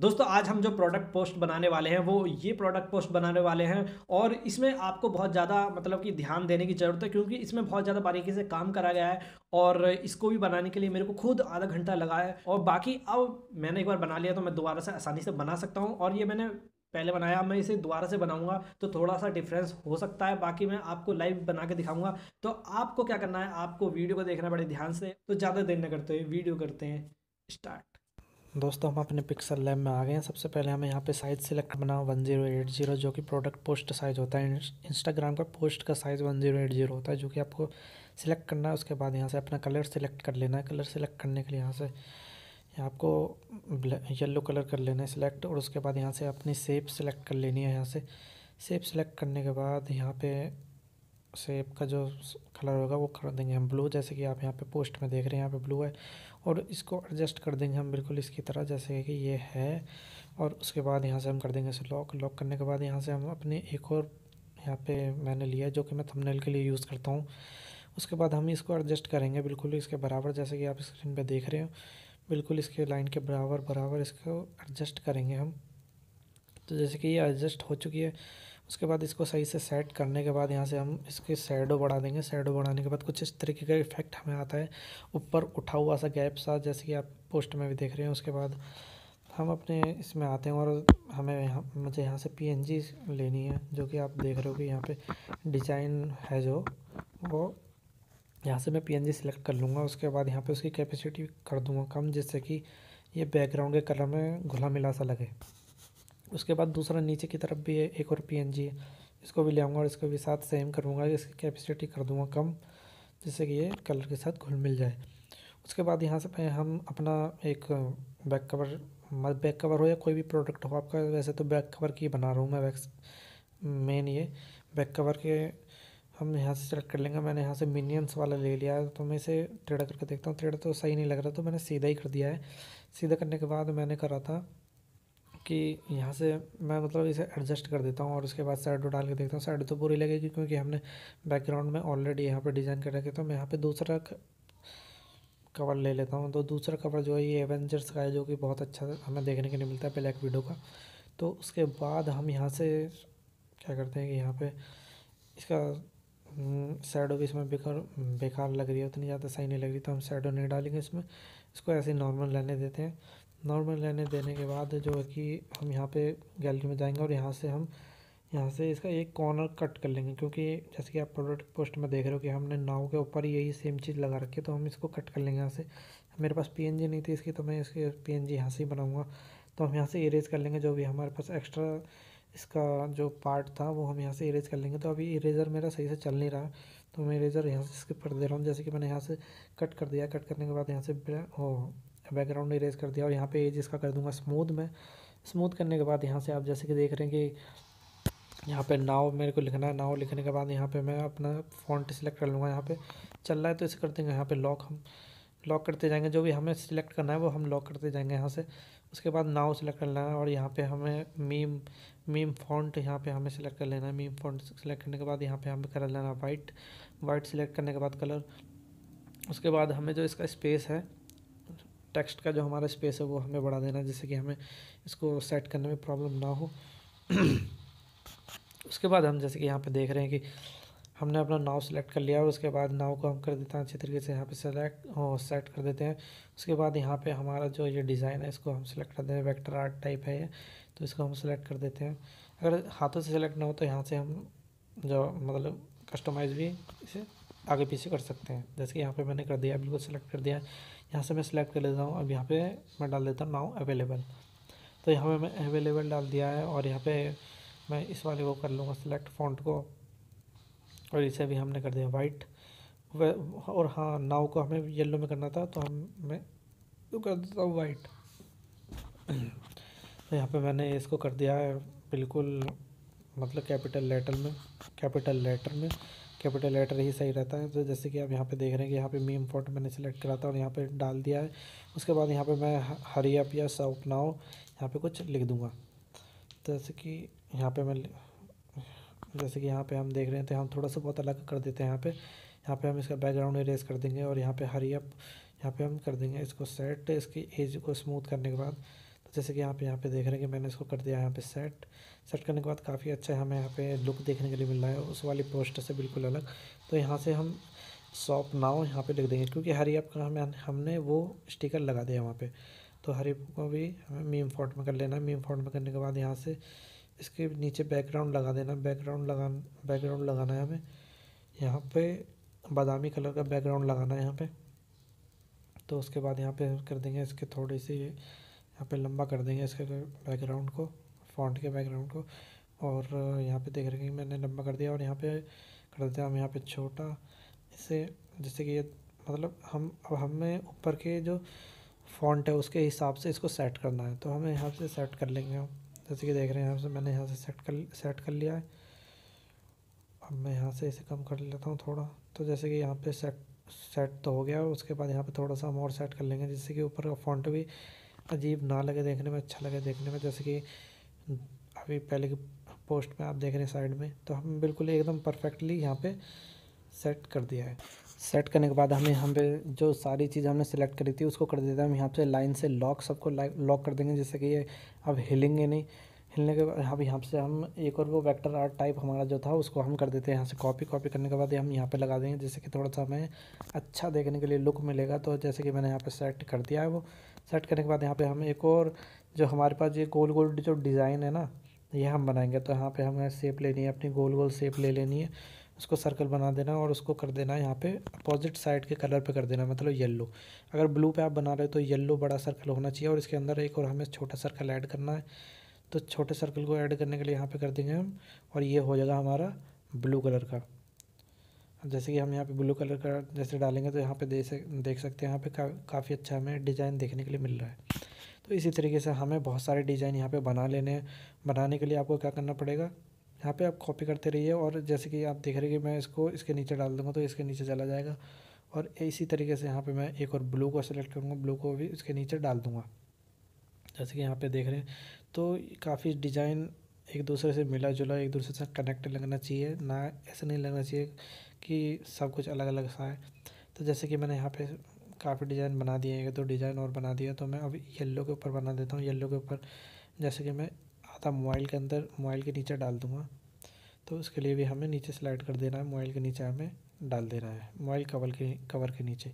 दोस्तों आज हम जो प्रोडक्ट पोस्ट बनाने वाले हैं वो ये प्रोडक्ट पोस्ट बनाने वाले हैं और इसमें आपको बहुत ज़्यादा मतलब कि ध्यान देने की ज़रूरत है क्योंकि इसमें बहुत ज़्यादा बारीकी से काम करा गया है और इसको भी बनाने के लिए मेरे को खुद आधा घंटा लगा है और बाकी अब मैंने एक बार बना लिया तो मैं दोबारा से आसानी से बना सकता हूँ और ये मैंने पहले बनाया मैं इसे दोबारा से बनाऊंगा तो थोड़ा सा डिफरेंस हो सकता है बाकी मैं आपको लाइव बना के दिखाऊंगा तो आपको क्या करना है आपको वीडियो को देखना बड़े ध्यान से तो ज़्यादा देर न करते हुए वीडियो करते हैं स्टार्ट दोस्तों हम अपने पिक्सल लैब में आ गए हैं सबसे पहले हमें यहाँ पे साइज सिलेक्ट करना वन जीरो एट जीरो जो कि प्रोडक्ट पोस्ट साइज़ होता है इंस्टाग्राम का पोस्ट का size one zero eight zero होता है जो कि आपको सिलेक्ट करना है उसके बाद यहाँ से अपना कलर सिलेक्ट कर लेना है कलर सिलेक्ट करने के लिए यहाँ से आपको येलो कलर कर लेना है सिलेक्ट और उसके बाद यहाँ से अपनी सेप सिलेक्ट कर लेनी है यहाँ से सेप सिलेक्ट करने के बाद यहाँ पे सेप का जो कलर होगा वो कर देंगे हम ब्लू जैसे कि आप यहाँ पे पोस्ट में देख रहे हैं यहाँ पे ब्लू है और इसको एडजस्ट कर देंगे हम बिल्कुल इसकी तरह जैसे कि ये है और उसके बाद यहाँ से हम कर देंगे इसे लॉक लॉक करने के बाद यहाँ से हम अपने एक और यहाँ पे मैंने लिया जो कि मैं थंबनेल के लिए यूज़ करता हूँ उसके बाद हम इसको एडजस्ट करेंगे बिल्कुल इसके बराबर जैसे कि आप स्क्रीन पर देख रहे हो बिल्कुल इसके लाइन के बराबर बराबर इसको एडजस्ट करेंगे हम तो जैसे कि ये एडजस्ट हो चुकी है उसके बाद इसको सही से सेट करने के बाद यहाँ से हम इसके सैडो बढ़ा देंगे सैडो बढ़ाने के बाद कुछ इस तरीके का इफेक्ट हमें आता है ऊपर उठा हुआ सा गैप सा जैसे कि आप पोस्ट में भी देख रहे हैं उसके बाद हम अपने इसमें आते हैं और हमें यहाँ मुझे यहाँ से पी लेनी है जो कि आप देख रहे हो कि यहाँ पर डिज़ाइन है जो वो यहाँ से मैं पीएनजी सेलेक्ट कर लूँगा उसके बाद यहाँ पर उसकी कैपेसिटी कर दूँगा कम जिससे कि ये बैकग्राउंड के कलर में घुला मिला सा लगे उसके बाद दूसरा नीचे की तरफ भी है एक और पी है इसको भी ले आऊँगा और इसको भी साथ सेम करूँगा इसकी कैपेसिटी कर दूँगा कम जिससे कि ये कलर के साथ घुल मिल जाए उसके बाद यहाँ से हम अपना एक बैक कवर बैक कवर हो या कोई भी प्रोडक्ट हो आपका वैसे तो बैक कवर की बना रहा हूँ मैं वैक्स मेन ये बैक कवर के हम यहाँ से सेलेक्ट कर लेंगे मैंने यहाँ से मिनियंस वाला ले लिया तो मैं इसे टेढ़ा करके देखता हूँ टेढ़ा तो सही नहीं लग रहा तो मैंने सीधा ही कर दिया है सीधा करने के बाद मैंने करा था कि यहाँ से मैं मतलब इसे एडजस्ट कर देता हूँ और उसके बाद साइड डाल के देखता हूँ साइड तो बुरी लगेगी क्योंकि हमने बैकग्राउंड में ऑलरेडी यहाँ पर डिज़ाइन कर रखे तो मैं यहाँ पर दूसरा कवर ले लेता हूँ तो दूसरा कवर जो है ये एवेंजर्स का है जो कि बहुत अच्छा हमें देखने के लिए मिलता है ब्लैक वीडो का तो उसके बाद हम यहाँ से क्या करते हैं कि यहाँ पे इसका सैडो हम्म, भी इसमें बेकार बेकार लग रही है उतनी ज़्यादा सही नहीं लग रही तो हम सैडो नहीं डालेंगे इसमें इसको ऐसे नॉर्मल रहने देते हैं नॉर्मल रहने देने के बाद जो है कि हम यहाँ पे गैलरी में जाएंगे और यहाँ से हम यहाँ से इसका एक कॉर्नर कट कर लेंगे क्योंकि जैसे कि आप प्रोडक्ट पोस्ट में देख रहे हो कि हमने नाव के ऊपर यही सेम चीज़ लगा रखी है तो हम इसको कट कर लेंगे यहाँ से मेरे पास पी नहीं थी इसकी तो मैं इसके पी एन यहाँ से ही बनाऊँगा तो हम यहाँ से इरेज कर लेंगे जो भी हमारे पास एक्स्ट्रा इसका जो पार्ट था वो हम यहाँ से इरेज कर लेंगे तो अभी इरेजर मेरा सही से चल नहीं रहा तो मैं इरेजर यहाँ से स्किप कर दे रहा हूँ जैसे कि मैंने यहाँ से कट कर दिया कट करने के बाद यहाँ से हो बैकग्राउंड इरेज कर दिया और यहाँ पे एज इसका कर दूंगा स्मूथ में स्मूथ करने के बाद यहाँ से आप जैसे कि देख रहे हैं कि यहाँ पे नाव मेरे को लिखना है नाव लिखने के बाद यहाँ पे मैं अपना फॉन्ट सिलेक्ट कर लूँगा यहाँ पे चल रहा है तो इसे कर देंगे यहाँ पे लॉक हम लॉक करते जाएंगे जो भी हमें सिलेक्ट करना है वो हम लॉक करते जाएंगे यहाँ से उसके बाद नाव सिलेक्ट लेना है और यहाँ पे हमें मीम मीम फॉन्ट यहाँ पे हमें सिलेक्ट कर लेना है मीम फॉन्ट सिलेक्ट करने के बाद यहाँ पे हमें कर लेना है वाइट वाइट सिलेक्ट करने के बाद कलर उसके बाद हमें जो इसका स्पेस है टेक्स्ट का जो हमारा स्पेस है वो हमें बढ़ा देना है जिससे कि हमें इसको सेट करने में प्रॉब्लम ना हो उसके बाद हम जैसे कि यहाँ पे देख रहे हैं कि हमने अपना नाव सेलेक्ट कर लिया और उसके बाद नाव को हम कर देते हैं अच्छे तरीके से यहाँ पे सेलेक्ट सेट कर देते हैं उसके बाद यहाँ पे हमारा जो ये डिज़ाइन है इसको हम सेलेक्ट कर देते हैं वेक्टर आर्ट टाइप है ये तो इसको हम सेलेक्ट कर देते हैं अगर हाथों से सेलेक्ट ना हो तो यहाँ से हम जो मतलब कस्टमाइज भी इसे आगे पीछे कर सकते हैं जैसे कि यहाँ पे मैंने कर दिया बिल्कुल सेलेक्ट कर दिया यहाँ से मैं सिलेक्ट कर लेता हूँ अब यहाँ पे मैं डाल देता हूँ नाउ अवेलेबल तो यहाँ पे मैं अवेलेबल डाल दिया है और यहाँ पे मैं इस वाले को कर लूँगा सिलेक्ट फॉन्ट को और इसे भी हमने कर दिया वाइट और हाँ नाव को हमें येलो में करना था तो हम मैं तो कर देता हूँ वाइट तो यहाँ पे मैंने इसको कर दिया है बिल्कुल मतलब कैपिटल लेटर में कैपिटल लेटर में कैपिटल लेटर ही सही रहता है तो जैसे कि आप यहाँ पे देख रहे हैं कि यहाँ पे मीम फॉन्ट मैंने सेलेक्ट करा था और यहाँ पे डाल दिया है उसके बाद यहाँ पे मैं हरी अप या साउप नाव यहाँ पे कुछ लिख दूँगा जैसे कि यहाँ पे मैं जैसे कि यहाँ पे हम देख रहे हैं तो हम थोड़ा सा बहुत अलग कर देते हैं यहाँ पर यहाँ पर हम इसका बैकग्राउंड इरेज कर देंगे और यहाँ पर हरी अप यहाँ पे हम कर देंगे इसको सेट इसकी एज को स्मूथ करने के बाद जैसे कि आप यहाँ पे देख रहे हैं कि मैंने इसको कर दिया यहाँ पे सेट सेट करने के बाद काफ़ी अच्छा हमें यहाँ पे लुक देखने के लिए मिल रहा है उस वाली पोस्टर से बिल्कुल अलग तो यहाँ से हम शॉप नाव यहाँ पे लिख देंगे क्योंकि हरी ऐप का हमें हमने वो स्टिकर लगा दिया वहाँ पर तो हरी को भी हमें मीम फॉन्ट में कर लेना मीम फॉन्ट में करने के बाद यहाँ से इसके नीचे बैकग्राउंड लगा देना बैकग्राउंड लगा बैकग्राउंड लगाना है हमें यहाँ पर बादामी कलर का बैकग्राउंड लगाना है यहाँ पर तो उसके बाद यहाँ पे कर देंगे इसके थोड़ी सी यहाँ पे लंबा कर देंगे इसके बैकग्राउंड को फॉन्ट के बैकग्राउंड को और यहाँ पे देख रहे हैं कि मैंने लंबा कर दिया और यहाँ पे कर देते हैं हम यहाँ पे छोटा इसे जैसे कि ये मतलब हम अब हमें ऊपर के जो फॉन्ट है उसके हिसाब से इसको सेट करना है तो हमें यहाँ से सेट कर लेंगे हम जैसे कि देख रहे हैं यहाँ से मैंने यहाँ से सेट कर सेट कर लिया है अब मैं यहाँ से इसे कम कर लेता हूँ थोड़ा तो जैसे कि यहाँ पे सेट सेट तो हो गया उसके बाद यहाँ पे थोड़ा सा हम और सेट कर लेंगे जिससे कि ऊपर का फॉन्ट भी अजीब ना लगे देखने में अच्छा लगे देखने में जैसे कि अभी पहले की पोस्ट में आप देख रहे हैं साइड में तो हम बिल्कुल एकदम परफेक्टली यहाँ पे सेट कर दिया है सेट करने के बाद हमें यहाँ पे जो सारी चीज़ हमने सेलेक्ट करी थी उसको कर देते हैं हम यहाँ पे लाइन से लॉक सबको लॉक कर देंगे जिससे कि ये अब हिलेंगे नहीं हिलने के बाद अब यहाँ से हम एक और वो वैक्टर आर्ट टाइप हमारा जो था उसको हम कर देते हैं यहाँ से कॉपी कॉपी करने के बाद हम यहाँ पर लगा देंगे जैसे कि थोड़ा सा हमें अच्छा देखने के लिए लुक मिलेगा तो जैसे कि मैंने यहाँ पर सेलेक्ट कर दिया है वो सेट करने के बाद यहाँ पे हम एक और जो हमारे पास ये गोल गोल जो डिज़ाइन है ना ये हम बनाएंगे तो यहाँ पे हमें सेप लेनी है अपनी गोल गोल सेप ले लेनी है उसको सर्कल बना देना और उसको कर देना यहाँ पे अपोजिट साइड के कलर पे कर देना मतलब येलो अगर ब्लू पे आप बना रहे हो तो येल्लो बड़ा सर्कल होना चाहिए और इसके अंदर एक और हमें छोटा सर्कल ऐड करना है तो छोटे सर्कल को ऐड करने के लिए यहाँ पर कर देंगे हम और ये हो जाएगा हमारा ब्लू कलर का जैसे कि हम यहाँ पे ब्लू कलर का जैसे डालेंगे तो यहाँ पे दे सक देख सकते हैं यहाँ पे का, काफ़ी अच्छा हमें डिज़ाइन देखने के लिए मिल रहा है तो इसी तरीके से हमें बहुत सारे डिज़ाइन यहाँ पे बना लेने बनाने के लिए आपको क्या करना पड़ेगा यहाँ पे आप कॉपी करते रहिए और जैसे कि आप देख रहे कि मैं इसको इसके नीचे डाल दूँगा तो इसके नीचे चला जाएगा और इसी तरीके से यहाँ पर मैं एक और ब्लू को सेलेक्ट करूँगा ब्लू को भी इसके नीचे डाल दूँगा जैसे कि यहाँ पर देख रहे हैं तो काफ़ी डिज़ाइन एक दूसरे से मिला जुला एक दूसरे से कनेक्ट लगना चाहिए ना ऐसा नहीं लगना चाहिए कि सब कुछ अलग अलग सा है तो जैसे कि मैंने यहाँ पे काफ़ी डिज़ाइन बना दिए हैं तो डिज़ाइन और बना दिया तो मैं अब येल्लो के ऊपर बना देता हूँ येल्लो के ऊपर जैसे कि मैं आधा मोबाइल के अंदर मोबाइल के नीचे डाल दूँगा तो उसके लिए भी हमें नीचे स्लाइड कर देना है मोबाइल के नीचे हमें डाल देना है मोबाइल कवर के कवर के नीचे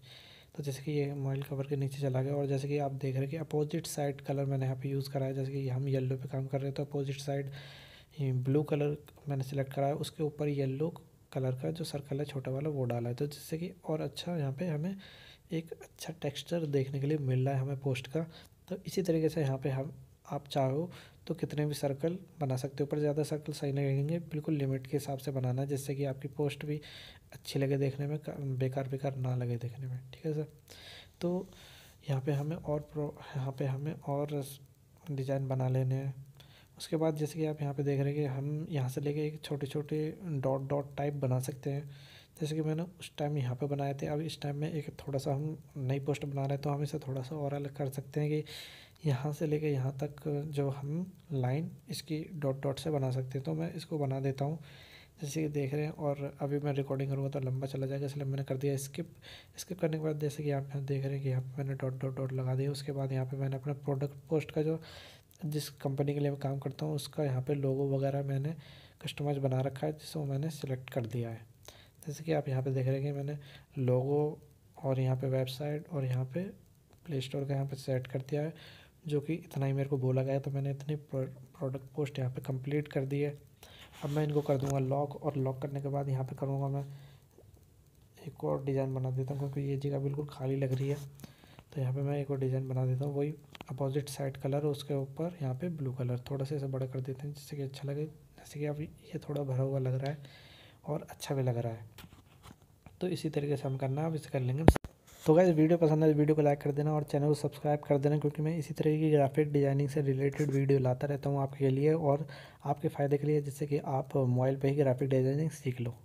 तो जैसे कि ये मोबाइल कवर के नीचे चला गया और जैसे कि आप देख रहे हैं कि अपोजिट साइड कलर मैंने यहाँ पे यूज़ करा है जैसे कि हम येलो पे काम कर रहे हैं तो अपोजिट साइड ब्लू कलर मैंने सेलेक्ट करा है उसके ऊपर येलो कलर का जो सर्कल है छोटा वाला वो डाला है तो जिससे कि और अच्छा यहाँ पे हमें एक अच्छा टेक्सचर देखने के लिए मिल रहा है हमें पोस्ट का तो इसी तरीके से यहाँ पे हम आप चाहो तो कितने भी सर्कल बना सकते हो पर ज़्यादा सर्कल सही नहीं लगेंगे बिल्कुल लिमिट के हिसाब से बनाना जिससे कि आपकी पोस्ट भी अच्छी लगे देखने में बेकार बेकार ना लगे देखने में ठीक है सर तो यहाँ पर हमें और यहाँ पर हमें और डिज़ाइन बना लेने हैं उसके बाद जैसे कि आप यहाँ पे देख रहे हैं कि हम यहाँ से लेके एक छोटे छोटे डॉट डॉट टाइप बना सकते हैं जैसे कि मैंने उस टाइम यहाँ पे बनाए थे अब इस टाइम में एक थोड़ा सा हम नई पोस्ट बना रहे हैं तो हम इसे थोड़ा सा और अलग कर सकते हैं कि यहाँ से लेके यहाँ तक जो हम लाइन इसकी डॉट डॉट से बना सकते हैं तो मैं इसको बना देता हूँ जैसे कि देख रहे हैं और अभी मैं रिकॉर्डिंग करूँगा तो लंबा चला जाएगा इसलिए मैंने कर दिया स्किप स्किप करने के बाद जैसे कि आप देख रहे हैं कि यहाँ पे मैंने डॉट डॉट डॉट लगा दिया उसके बाद यहाँ पे मैंने अपना प्रोडक्ट पोस्ट का जो जिस कंपनी के लिए मैं काम करता हूँ उसका यहाँ पे लोगो वगैरह मैंने कस्टमाइज बना रखा है जिसको मैंने सिलेक्ट कर दिया है जैसे कि आप यहाँ पे देख रहे हैं कि मैंने लोगो और यहाँ पे वेबसाइट और यहाँ पे प्ले स्टोर का यहाँ पे सेट कर दिया है जो कि इतना ही मेरे को बोला गया तो मैंने इतनी प्रोडक्ट पोस्ट यहाँ पर कम्प्लीट कर दी है अब मैं इनको कर दूँगा लॉक और लॉक करने के बाद यहाँ पर करूँगा मैं एक और डिज़ाइन बना देता हूँ क्योंकि ये जगह बिल्कुल खाली लग रही है तो यहाँ पे मैं एक और डिज़ाइन बना देता हूँ वही अपोजिट साइड कलर उसके ऊपर यहाँ पे ब्लू कलर थोड़ा सा इसे बड़ा कर देते हैं जिससे कि अच्छा लगे जैसे कि अब ये थोड़ा भरा हुआ लग रहा है और अच्छा भी लग रहा है तो इसी तरीके से हम करना अब इसे कर लेंगे तो गाइज़ वीडियो पसंद आए तो वीडियो को लाइक कर देना और चैनल को सब्सक्राइब कर देना क्योंकि मैं इसी तरह की ग्राफिक डिज़ाइनिंग से रिलेटेड वीडियो लाता रहता हूँ आपके लिए और आपके फ़ायदे के लिए जिससे कि आप मोबाइल पर ही ग्राफिक डिज़ाइनिंग सीख लो